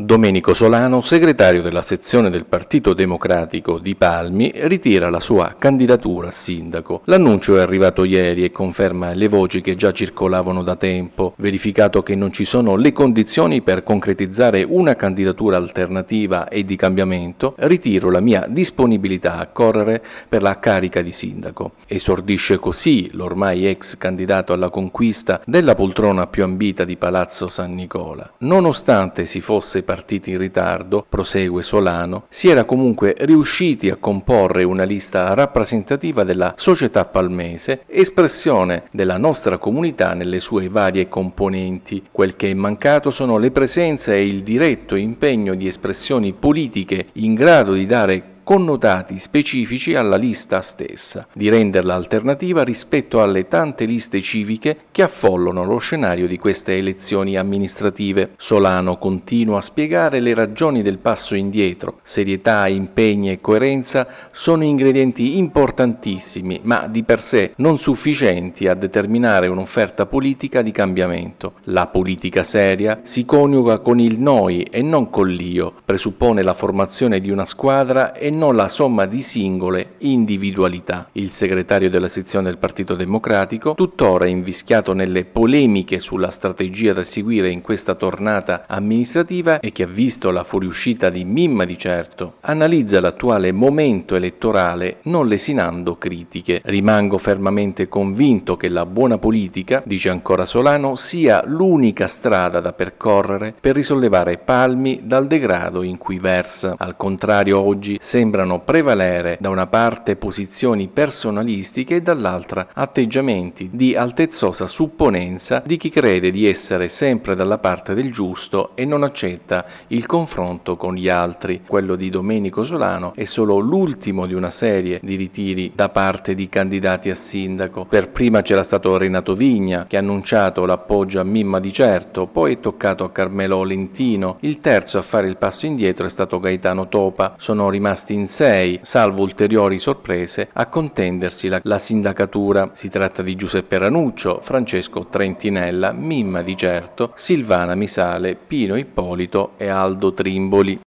Domenico Solano, segretario della sezione del Partito Democratico di Palmi, ritira la sua candidatura a sindaco. L'annuncio è arrivato ieri e conferma le voci che già circolavano da tempo, verificato che non ci sono le condizioni per concretizzare una candidatura alternativa e di cambiamento, ritiro la mia disponibilità a correre per la carica di sindaco. Esordisce così l'ormai ex candidato alla conquista della poltrona più ambita di Palazzo San Nicola. Nonostante si fosse partiti in ritardo, prosegue Solano, si era comunque riusciti a comporre una lista rappresentativa della società palmese, espressione della nostra comunità nelle sue varie componenti. Quel che è mancato sono le presenze e il diretto impegno di espressioni politiche in grado di dare connotati specifici alla lista stessa, di renderla alternativa rispetto alle tante liste civiche che affollano lo scenario di queste elezioni amministrative. Solano continua a spiegare le ragioni del passo indietro. Serietà, impegni e coerenza sono ingredienti importantissimi, ma di per sé non sufficienti a determinare un'offerta politica di cambiamento. La politica seria si coniuga con il noi e non con l'io, presuppone la formazione di una squadra e non non la somma di singole individualità. Il segretario della sezione del Partito Democratico, tuttora invischiato nelle polemiche sulla strategia da seguire in questa tornata amministrativa e che ha visto la fuoriuscita di Mimma di certo, analizza l'attuale momento elettorale non lesinando critiche. Rimango fermamente convinto che la buona politica, dice ancora Solano, sia l'unica strada da percorrere per risollevare Palmi dal degrado in cui versa. Al contrario oggi sembra sembrano prevalere da una parte posizioni personalistiche e dall'altra atteggiamenti di altezzosa supponenza di chi crede di essere sempre dalla parte del giusto e non accetta il confronto con gli altri. Quello di Domenico Solano è solo l'ultimo di una serie di ritiri da parte di candidati a sindaco. Per prima c'era stato Renato Vigna che ha annunciato l'appoggio a Mimma Di Certo, poi è toccato a Carmelo Lentino. il terzo a fare il passo indietro è stato Gaetano Topa. Sono rimasti in sei, salvo ulteriori sorprese, a contendersi la, la sindacatura. Si tratta di Giuseppe Ranuccio, Francesco Trentinella, Mimma Di Certo, Silvana Misale, Pino Ippolito e Aldo Trimboli.